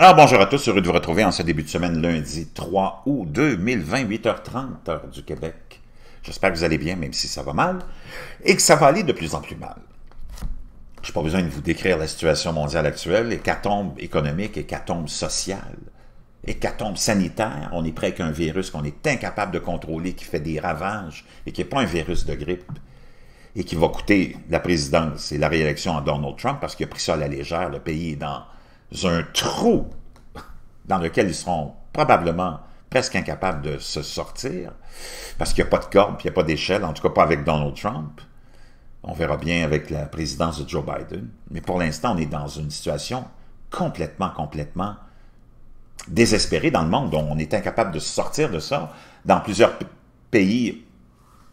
Alors bonjour à tous, heureux de vous retrouver en ce début de semaine lundi 3 août 2020, 8h30 heure du Québec. J'espère que vous allez bien, même si ça va mal, et que ça va aller de plus en plus mal. Je n'ai pas besoin de vous décrire la situation mondiale actuelle, hécatombe économique, hécatombe sociale, hécatombe sanitaire. On est près qu'un virus qu'on est incapable de contrôler, qui fait des ravages et qui n'est pas un virus de grippe et qui va coûter la présidence et la réélection à Donald Trump parce qu'il a pris ça à la légère. Le pays est dans un trou dans lequel ils seront probablement presque incapables de se sortir, parce qu'il n'y a pas de corde, il n'y a pas d'échelle, en tout cas pas avec Donald Trump. On verra bien avec la présidence de Joe Biden. Mais pour l'instant, on est dans une situation complètement, complètement désespérée dans le monde. dont On est incapable de sortir de ça. Dans plusieurs pays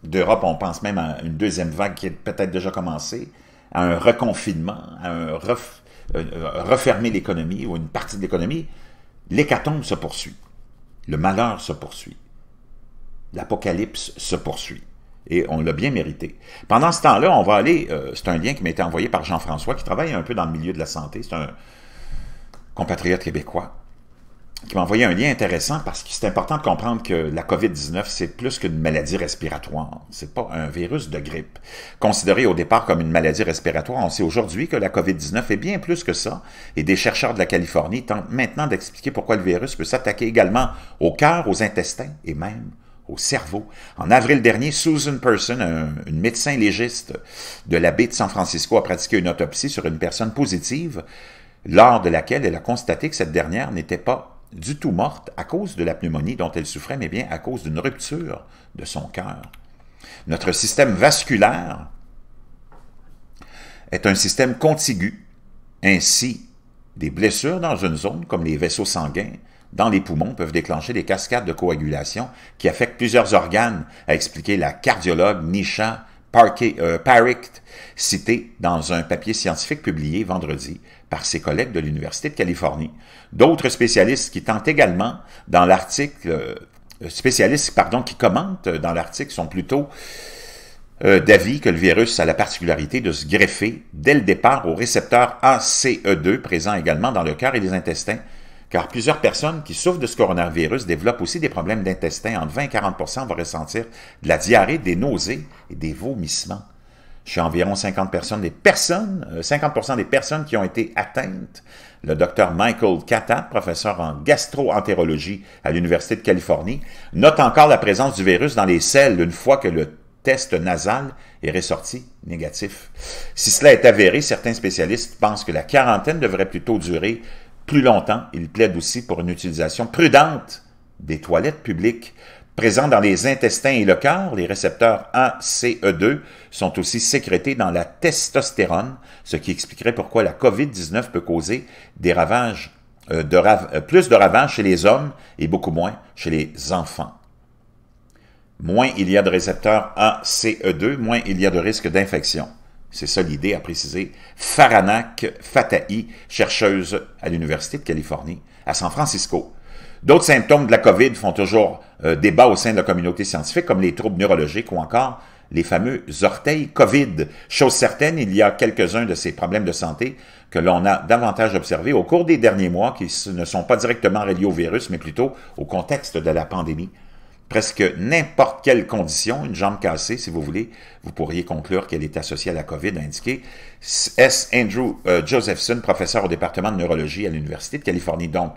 d'Europe, on pense même à une deuxième vague qui est peut-être déjà commencée, à un reconfinement, à un ref euh, euh, refermer l'économie ou une partie de l'économie, l'hécatombe se poursuit. Le malheur se poursuit. L'apocalypse se poursuit. Et on l'a bien mérité. Pendant ce temps-là, on va aller, euh, c'est un lien qui m'a été envoyé par Jean-François, qui travaille un peu dans le milieu de la santé, c'est un compatriote québécois qui m'a envoyé un lien intéressant parce que c'est important de comprendre que la COVID-19, c'est plus qu'une maladie respiratoire. C'est pas un virus de grippe. Considéré au départ comme une maladie respiratoire, on sait aujourd'hui que la COVID-19 est bien plus que ça. Et des chercheurs de la Californie tentent maintenant d'expliquer pourquoi le virus peut s'attaquer également au cœur, aux intestins et même au cerveau. En avril dernier, Susan Person, une médecin légiste de la baie de San Francisco, a pratiqué une autopsie sur une personne positive lors de laquelle elle a constaté que cette dernière n'était pas du tout morte à cause de la pneumonie dont elle souffrait, mais bien à cause d'une rupture de son cœur. Notre système vasculaire est un système contigu. Ainsi, des blessures dans une zone, comme les vaisseaux sanguins, dans les poumons peuvent déclencher des cascades de coagulation qui affectent plusieurs organes, a expliqué la cardiologue Nisha Parquet, euh, cité dans un papier scientifique publié vendredi par ses collègues de l'Université de Californie. D'autres spécialistes qui tentent également dans l'article, euh, pardon, qui commentent dans l'article sont plutôt euh, d'avis que le virus a la particularité de se greffer dès le départ au récepteur ACE2 présent également dans le cœur et les intestins, car plusieurs personnes qui souffrent de ce coronavirus développent aussi des problèmes d'intestin. Entre 20 et 40 vont ressentir de la diarrhée, des nausées et des vomissements. Chez environ 50 des personnes, 50 euh, des personnes qui ont été atteintes, le docteur Michael Katat, professeur en gastroentérologie à l'Université de Californie, note encore la présence du virus dans les selles une fois que le test nasal est ressorti négatif. Si cela est avéré, certains spécialistes pensent que la quarantaine devrait plutôt durer plus longtemps, il plaide aussi pour une utilisation prudente des toilettes publiques. Présents dans les intestins et le cœur, les récepteurs ACE2 sont aussi sécrétés dans la testostérone, ce qui expliquerait pourquoi la COVID-19 peut causer des ravages, euh, euh, plus de ravages chez les hommes et beaucoup moins chez les enfants. Moins il y a de récepteurs ACE2, moins il y a de risque d'infection c'est ça l'idée à préciser, Faranak Fatahi, chercheuse à l'Université de Californie, à San Francisco. D'autres symptômes de la COVID font toujours euh, débat au sein de la communauté scientifique, comme les troubles neurologiques ou encore les fameux orteils COVID. Chose certaine, il y a quelques-uns de ces problèmes de santé que l'on a davantage observés au cours des derniers mois qui ne sont pas directement reliés au virus, mais plutôt au contexte de la pandémie presque n'importe quelle condition, une jambe cassée, si vous voulez, vous pourriez conclure qu'elle est associée à la COVID, indiqué S. Andrew euh, Josephson, professeur au département de neurologie à l'Université de Californie. Donc,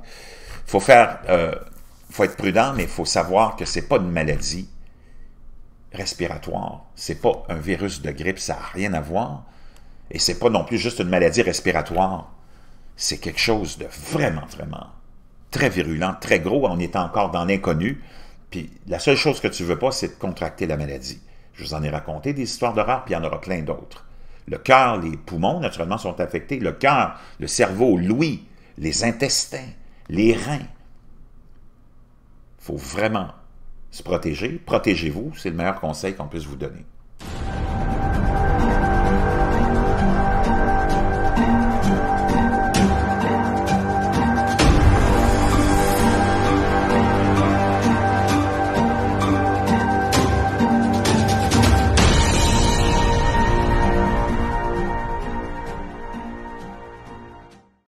faut faire, euh, faut être prudent, mais il faut savoir que ce n'est pas une maladie respiratoire. C'est pas un virus de grippe, ça n'a rien à voir. Et c'est pas non plus juste une maladie respiratoire. C'est quelque chose de vraiment, vraiment très virulent, très gros. On est encore dans l'inconnu. Puis la seule chose que tu veux pas, c'est de contracter la maladie. Je vous en ai raconté des histoires d'horreur, puis il y en aura plein d'autres. Le cœur, les poumons, naturellement, sont affectés. Le cœur, le cerveau, l'ouïe, les intestins, les reins. Il faut vraiment se protéger. Protégez-vous, c'est le meilleur conseil qu'on puisse vous donner.